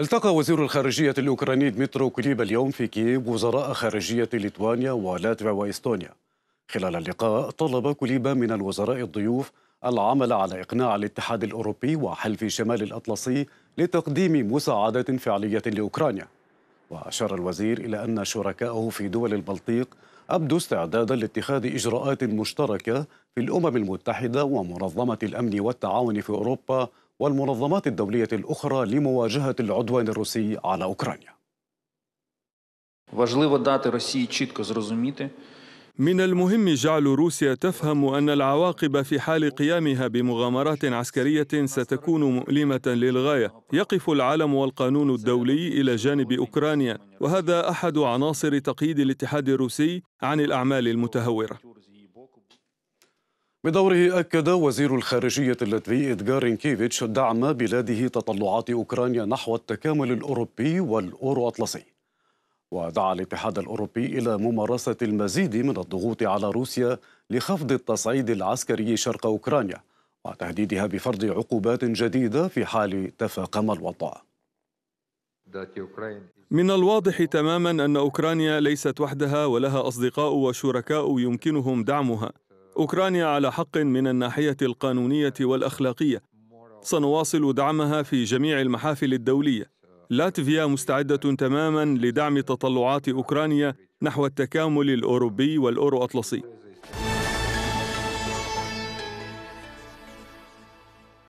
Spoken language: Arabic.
التقى وزير الخارجية الأوكراني دمترو كليب اليوم في كييف وزراء خارجية ليتوانيا ولاتفيا وإستونيا خلال اللقاء طلب كليب من الوزراء الضيوف العمل على إقناع الاتحاد الأوروبي وحلف شمال الأطلسي لتقديم مساعدة فعلية لأوكرانيا وأشار الوزير إلى أن شركائه في دول البلطيق أبدوا استعدادا لاتخاذ إجراءات مشتركة في الأمم المتحدة ومنظمة الأمن والتعاون في أوروبا والمنظمات الدولية الأخرى لمواجهة العدوان الروسي على أوكرانيا من المهم جعل روسيا تفهم أن العواقب في حال قيامها بمغامرات عسكرية ستكون مؤلمة للغاية يقف العالم والقانون الدولي إلى جانب أوكرانيا وهذا أحد عناصر تقييد الاتحاد الروسي عن الأعمال المتهورة بدوره أكد وزير الخارجية اللاتفي إدغار رينكيفيتش دعم بلاده تطلعات أوكرانيا نحو التكامل الأوروبي والأورو أطلسي ودعا الاتحاد الأوروبي إلى ممارسة المزيد من الضغوط على روسيا لخفض التصعيد العسكري شرق أوكرانيا وتهديدها بفرض عقوبات جديدة في حال تفاقم الوضع من الواضح تماما أن أوكرانيا ليست وحدها ولها أصدقاء وشركاء يمكنهم دعمها أوكرانيا على حق من الناحية القانونية والأخلاقية سنواصل دعمها في جميع المحافل الدولية لاتفيا مستعدة تماما لدعم تطلعات أوكرانيا نحو التكامل الأوروبي والأورو أطلسي